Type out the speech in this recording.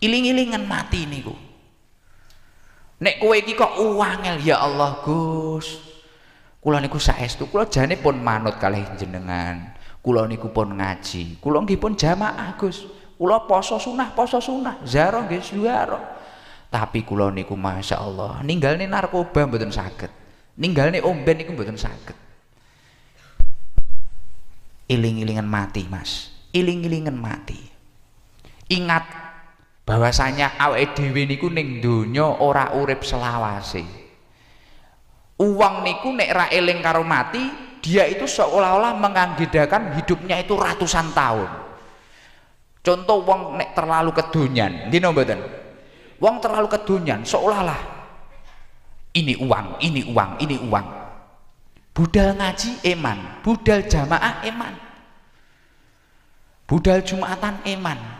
Iling-ilingan mati niku. Nek kowe iki kok uangel ya Allah Gus. Kula niku saestu, kula jane pun manut kalih jenengan. Kula niku pun ngaji. Kula nggih pun jamaah Gus. Kula poso sunah, poso sunah. Zaro nggih zaro. Tapi kula niku Masya Allah, ninggalne narkoba mboten saged. Ninggalne omben niku mboten saged. Iling-ilingan mati, Mas. Iling-ilingan mati. Ingat bahwasanya awake dhewe niku ning donya ora urip selawase. Uang niku nek ra eling karo mati, dia itu seolah-olah menganggedakan hidupnya itu ratusan tahun. Contoh uang nek terlalu kedonyan, di mboten? Wong terlalu kedonyan seolah-olah ini uang, ini uang, ini uang. Budal ngaji eman, budal jamaah eman. Budal Jumatan eman,